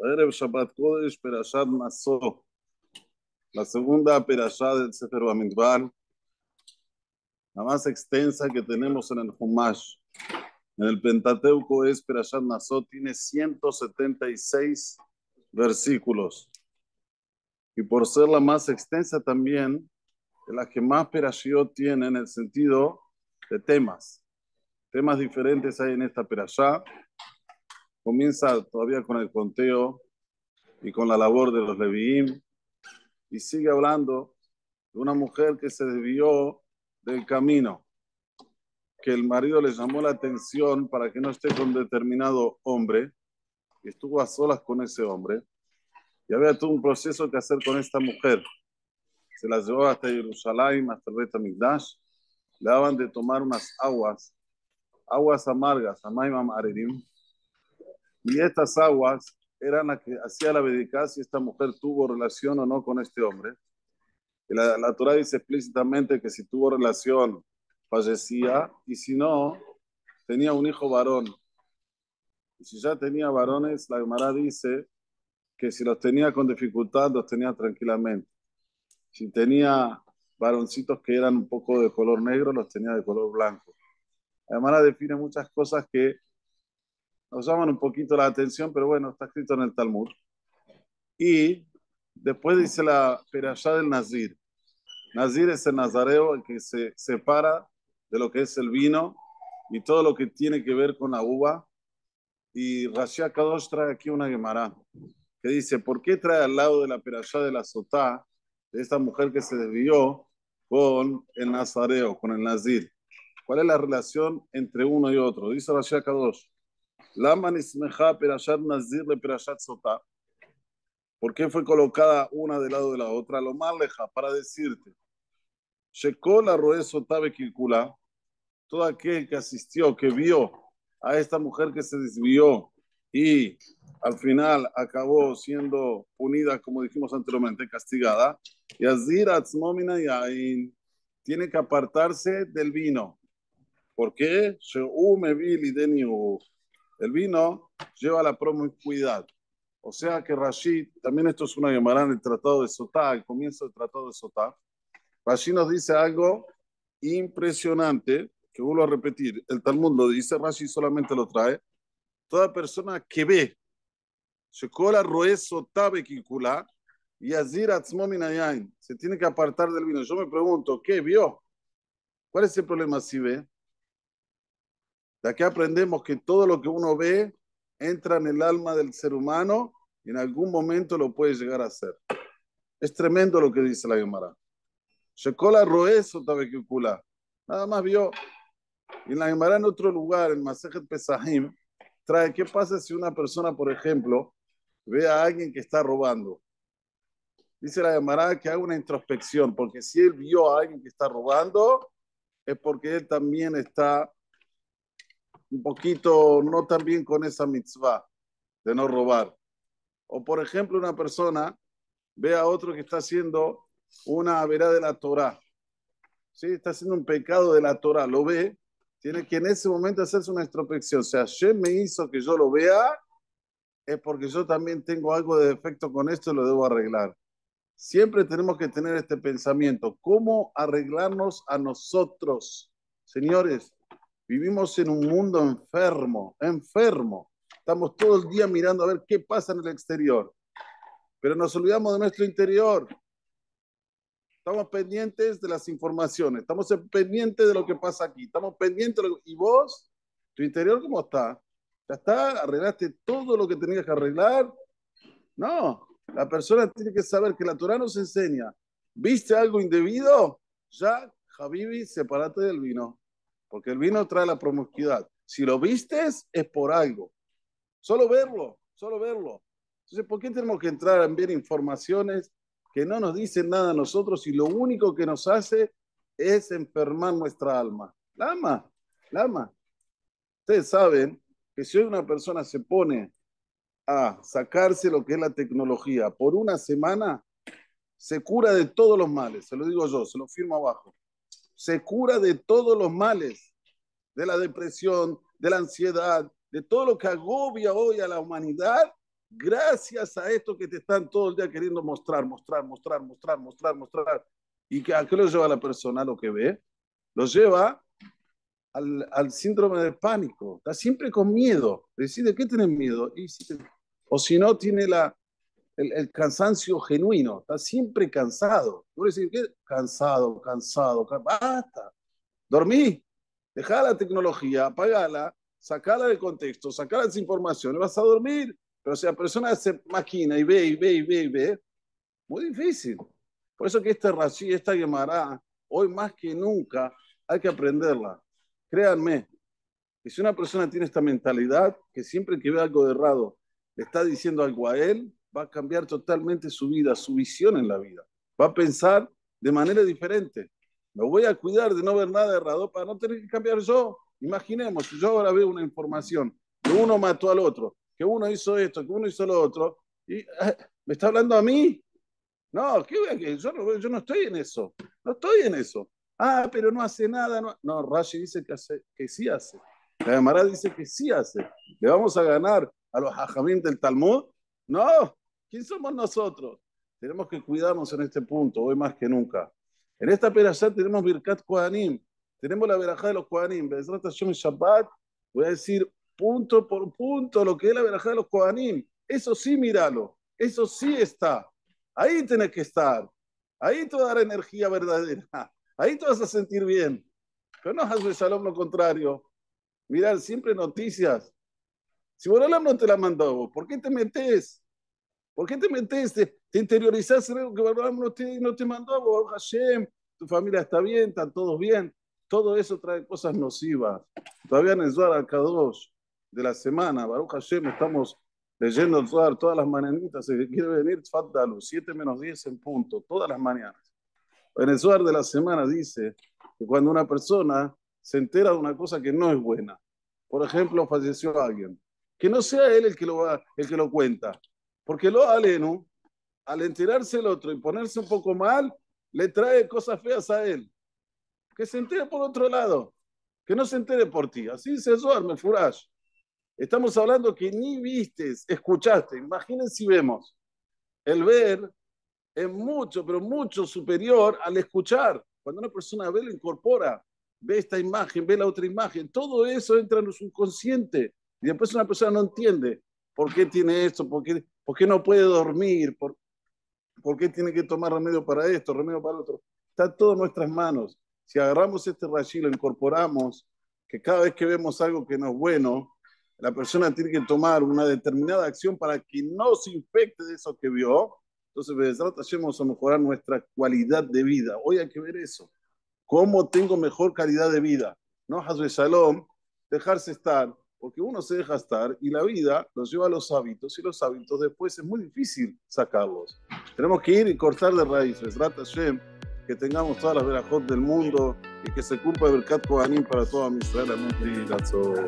La segunda Perashat del Sefer Bamidbar. La más extensa que tenemos en el Humash. En el Pentateuco es Perashat Naso, tiene 176 versículos. Y por ser la más extensa también, es la que más Perashiot tiene en el sentido de temas. Temas diferentes hay en esta Perashat comienza todavía con el conteo y con la labor de los Leviim y sigue hablando de una mujer que se desvió del camino, que el marido le llamó la atención para que no esté con determinado hombre y estuvo a solas con ese hombre y había todo un proceso que hacer con esta mujer. Se la llevó hasta Jerusalén, hasta Betamigdash, le daban de tomar unas aguas, aguas amargas, amaimam aririm. Y estas aguas eran las que hacía la vedicá si esta mujer tuvo relación o no con este hombre. la, la Torah dice explícitamente que si tuvo relación fallecía y si no, tenía un hijo varón. Y si ya tenía varones, la Gemara dice que si los tenía con dificultad, los tenía tranquilamente. Si tenía varoncitos que eran un poco de color negro, los tenía de color blanco. La Gemara define muchas cosas que nos llaman un poquito la atención, pero bueno, está escrito en el Talmud. Y después dice la perashá del Nazir. Nazir es el nazareo, el que se separa de lo que es el vino y todo lo que tiene que ver con la uva. Y Rashi dos trae aquí una Gemara que dice, ¿por qué trae al lado de la perashá de la sotá de esta mujer que se desvió con el nazareo, con el nazir? ¿Cuál es la relación entre uno y otro? Dice Rashi dos. Lama Nismeja Nazir le Sotá. ¿Por qué fue colocada una del lado de la otra? Lo más leja, para decirte. Shekó la rue Sotá Todo aquel que asistió, que vio a esta mujer que se desvió y al final acabó siendo punida, como dijimos anteriormente, castigada. Yazir y Yain tiene que apartarse del vino. ¿Por qué? hume el vino lleva la promiscuidad. O sea que Rashid, también esto es una llamada el Tratado de Sotá, el comienzo del Tratado de Sotá, Rashid nos dice algo impresionante, que vuelvo a repetir, el tal mundo dice, Rashid solamente lo trae, toda persona que ve, se tiene que apartar del vino. Yo me pregunto, ¿qué vio? ¿Cuál es el problema si ve? De aquí aprendemos que todo lo que uno ve entra en el alma del ser humano y en algún momento lo puede llegar a hacer. Es tremendo lo que dice la Gemara. Shekola Roeso Tabekikula. Nada más vio. Y la Gemara, en otro lugar, en Masejet Pesahim, trae qué pasa si una persona, por ejemplo, ve a alguien que está robando. Dice la Gemara que haga una introspección, porque si él vio a alguien que está robando, es porque él también está un poquito no tan bien con esa mitzvah de no robar. O por ejemplo, una persona ve a otro que está haciendo una verá de la Torah. ¿Sí? Está haciendo un pecado de la Torah, lo ve, tiene que en ese momento hacerse una introspección. O sea, yo me hizo que yo lo vea, es porque yo también tengo algo de defecto con esto y lo debo arreglar. Siempre tenemos que tener este pensamiento, ¿cómo arreglarnos a nosotros? Señores, Vivimos en un mundo enfermo, enfermo. Estamos todo el día mirando a ver qué pasa en el exterior, pero nos olvidamos de nuestro interior. Estamos pendientes de las informaciones, estamos pendientes de lo que pasa aquí, estamos pendientes ¿Y vos? ¿Tu interior cómo está? ¿Ya está? ¿Arreglaste todo lo que tenías que arreglar? No, la persona tiene que saber que la Torah nos enseña. ¿Viste algo indebido? Ya, Javibi, sepárate del vino porque el vino trae la promiscuidad. Si lo vistes, es por algo. Solo verlo, solo verlo. Entonces, ¿por qué tenemos que entrar a ver informaciones que no nos dicen nada a nosotros y lo único que nos hace es enfermar nuestra alma? Lama, lama. Ustedes saben que si hoy una persona se pone a sacarse lo que es la tecnología por una semana, se cura de todos los males, se lo digo yo, se lo firmo abajo se cura de todos los males, de la depresión, de la ansiedad, de todo lo que agobia hoy a la humanidad, gracias a esto que te están todo el día queriendo mostrar, mostrar, mostrar, mostrar, mostrar, mostrar. ¿Y que, a qué lo lleva la persona lo que ve? Lo lleva al, al síndrome del pánico. Está siempre con miedo. Decide, ¿qué tiene miedo? Y o si no, tiene la, el, cansancio genuino, está siempre cansado. Tú decir ¿qué? Cansado, cansado, basta. Dormí, dejá la tecnología, apagala, sacala del contexto, sacala las informaciones. vas a dormir. Pero si la persona se maquina y ve y ve y ve muy difícil. Por eso que esta raci esta guemará. hoy más que nunca hay que aprenderla. Créanme, que si una persona tiene esta mentalidad, que siempre que ve algo de errado, le está diciendo algo a él, va a cambiar totalmente su vida, su visión en la vida. Va a pensar de manera diferente. Me voy a cuidar de no ver nada errado para no tener que cambiar yo. Imaginemos, yo ahora veo una información que uno mató al otro, que uno hizo esto, que uno hizo lo otro, y ah, me está hablando a mí. No, ¿qué, yo, no yo no estoy en eso. No estoy en eso. Ah, pero no hace nada. No, Rashi dice que, que sí hace. La Gemara dice que sí hace. Le vamos a ganar a los ajamín del Talmud no, ¿quién somos nosotros? Tenemos que cuidarnos en este punto, hoy más que nunca. En esta perazá tenemos Birkat Kohanim, tenemos la verajá de los Kohanim. Shabbat, voy a decir punto por punto lo que es la verajá de los Kohanim. Eso sí, míralo, eso sí está. Ahí tenés que estar. Ahí te va a dar energía verdadera. Ahí te vas a sentir bien. Pero no hagas salón lo contrario. Mirar siempre noticias si Borolam no te la mandó, ¿por qué te metes? ¿Por qué te metes? Te, en algo que Borolam no te, no te mandó. Hashem, tu familia está bien, están todos bien. Todo eso trae cosas nocivas. Todavía en el Zohar al Kadosh de la semana, Baruch Hashem, estamos leyendo el Zohar todas las mañanitas. Si quiere venir, Fatdalu, 7 menos 10 en punto, todas las mañanas. En el Zohar de la semana dice que cuando una persona se entera de una cosa que no es buena, por ejemplo, falleció alguien, que no sea él el que lo, va, el que lo cuenta. Porque lo aleno, al enterarse el otro y ponerse un poco mal, le trae cosas feas a él. Que se entere por otro lado, que no se entere por ti. Así se Zohar Furash. Estamos hablando que ni vistes, escuchaste. imagínense si vemos. El ver es mucho, pero mucho superior al escuchar. Cuando una persona ve, lo incorpora, ve esta imagen, ve la otra imagen. Todo eso entra en su subconsciente. Y después una persona no entiende por qué tiene esto, por qué, no puede dormir, por, por qué tiene que tomar remedio para esto, remedio para otro. Está todo en nuestras manos. Si agarramos este rayo lo incorporamos, que cada vez que vemos algo que no es bueno, la persona tiene que tomar una determinada acción para que no se infecte de eso que vio. Entonces, hacemos a mejorar nuestra calidad de vida. Hoy hay que ver eso. ¿Cómo tengo mejor calidad de vida? No, Hazbe salón dejarse estar, porque uno se deja estar y la vida nos lleva a los hábitos y los hábitos después es muy difícil sacarlos. Tenemos que ir y cortar de raíces. Rata Shem, que tengamos todas las verajot del mundo y que se cumpla el Berkat para toda mi Israel.